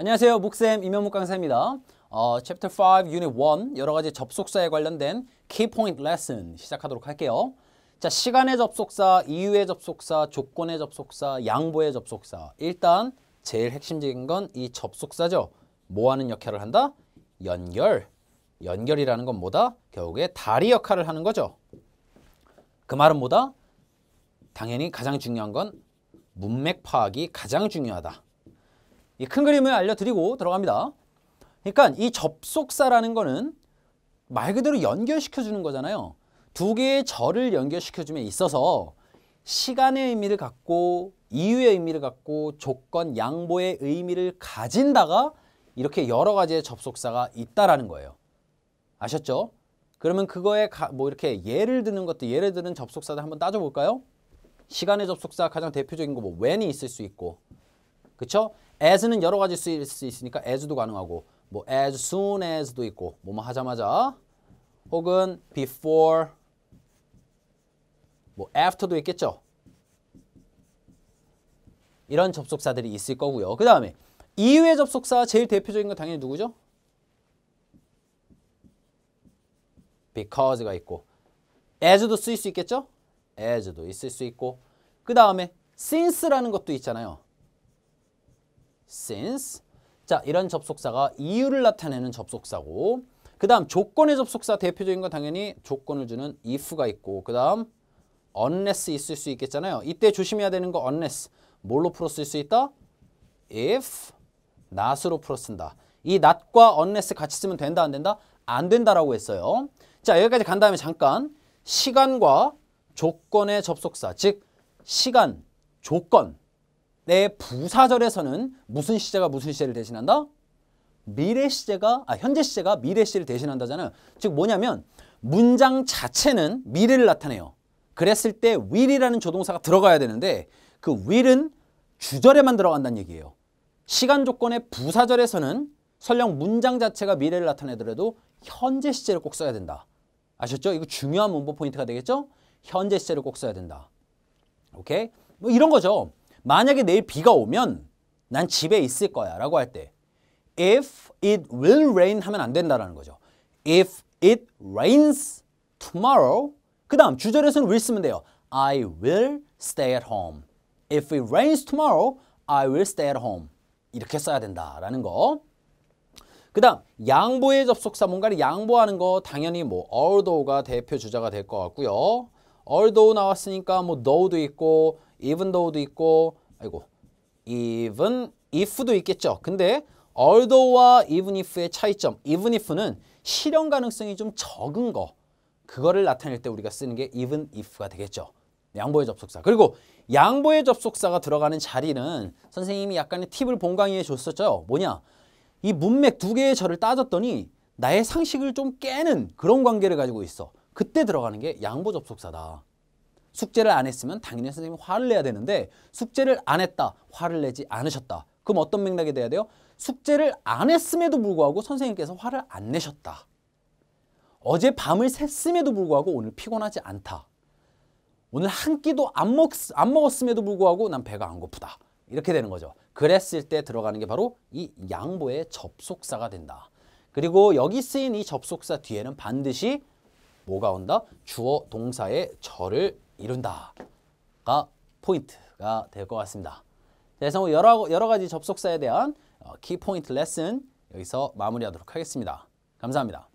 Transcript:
안녕하세요. 목쌤 임현목 강사입니다. 어, 챕터 5 유닛 1 여러 가지 접속사에 관련된 키 포인트 레슨 시작하도록 할게요. 자, 시간의 접속사, 이유의 접속사, 조건의 접속사, 양보의 접속사. 일단 제일 핵심적인 건 이 접속사죠. 뭐 하는 역할을 한다? 연결. 연결이라는 건 뭐다? 결국에 다리 역할을 하는 거죠. 그 말은 뭐다? 당연히 가장 중요한 건 문맥 파악이 가장 중요하다. 이큰 그림을 알려드리고 들어갑니다. 그러니까 이 접속사라는 거는 말 그대로 연결시켜주는 거잖아요. 두 개의 절을 연결시켜주면 있어서 시간의 의미를 갖고 이유의 의미를 갖고 조건, 양보의 의미를 가진다가 이렇게 여러 가지의 접속사가 있다라는 거예요. 아셨죠? 그러면 그거에 가, 뭐 이렇게 예를 드는 것도 예를 드는 접속사들 한번 따져볼까요? 시간의 접속사 가장 대표적인 거 뭐 when이 있을 수 있고 그렇죠? as는 여러 가지 쓰일 수 있으니까 as도 가능하고 뭐 as soon as도 있고 뭐뭐 뭐 하자마자 혹은 before 뭐 after도 있겠죠. 이런 접속사들이 있을 거고요. 그 다음에 이외 접속사 제일 대표적인 건 당연히 누구죠? because가 있고 as도 쓰일 수 있겠죠? as도 있을 수 있고 그 다음에 since라는 것도 있잖아요. since 자 이런 접속사가 이유를 나타내는 접속사고 그 다음 조건의 접속사 대표적인 건 당연히 조건을 주는 if가 있고 그 다음 unless 있을 수 있겠잖아요. 이때 조심해야 되는 거 unless 뭘로 풀어 쓸 수 있다? if not으로 풀어 쓴다. 이 not과 unless 같이 쓰면 된다 안 된다? 안 된다라고 했어요. 자 여기까지 간 다음에 잠깐 시간과 조건의 접속사 즉 시간, 조건 내 부사절에서는 무슨 시제가 무슨 시제를 대신한다? 미래 시제가 아 현재 시제가 미래 시제를 대신한다잖아요. 즉 뭐냐면 문장 자체는 미래를 나타내요. 그랬을 때 will이라는 조동사가 들어가야 되는데 그 will은 주절에만 들어간다는 얘기예요. 시간 조건의 부사절에서는 설령 문장 자체가 미래를 나타내더라도 현재 시제를 꼭 써야 된다. 아셨죠? 이거 중요한 문법 포인트가 되겠죠? 현재 시제를 꼭 써야 된다. 오케이? 뭐 이런 거죠. 만약에 내일 비가 오면 난 집에 있을 거야 라고 할 때 if it will rain 하면 안 된다라는 거죠. if it rains tomorrow 그 다음 주절에서는 will 쓰면 돼요. I will stay at home. If it rains tomorrow, I will stay at home. 이렇게 써야 된다라는 거. 그 다음 양보의 접속사 뭔가를 양보하는 거 당연히 뭐 although가 대표 주자가 될 것 같고요. although 나왔으니까 뭐 though도 있고 even though도 있고 아이고 even if도 있겠죠. 근데 although와 even if의 차이점 even if는 실현 가능성이 좀 적은 거 그거를 나타낼 때 우리가 쓰는 게 even if가 되겠죠. 양보의 접속사. 그리고 양보의 접속사가 들어가는 자리는 선생님이 약간의 팁을 본 강의에 줬었죠. 뭐냐? 이 문맥 두 개의 절을 따졌더니 나의 상식을 좀 깨는 그런 관계를 가지고 있어. 그때 들어가는 게 양보 접속사다. 숙제를 안 했으면 당연히 선생님이 화를 내야 되는데 숙제를 안 했다, 화를 내지 않으셨다. 그럼 어떤 맥락이 돼야 돼요? 숙제를 안 했음에도 불구하고 선생님께서 화를 안 내셨다. 어제 밤을 샜음에도 불구하고 오늘 피곤하지 않다. 오늘 한 끼도 안, 먹, 안 먹었음에도 불구하고 난 배가 안 고프다. 이렇게 되는 거죠. 그랬을 때 들어가는 게 바로 이 양보의 접속사가 된다. 그리고 여기 쓰인 이 접속사 뒤에는 반드시 뭐가 온다? 주어 동사의 절을 이룬다가 포인트가 될 것 같습니다. 그래서 여러, 여러 가지 접속사에 대한 키포인트 어, 레슨 여기서 마무리하도록 하겠습니다. 감사합니다.